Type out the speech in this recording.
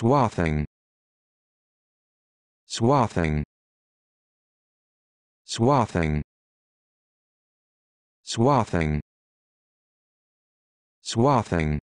swathing swathing swathing swathing swathing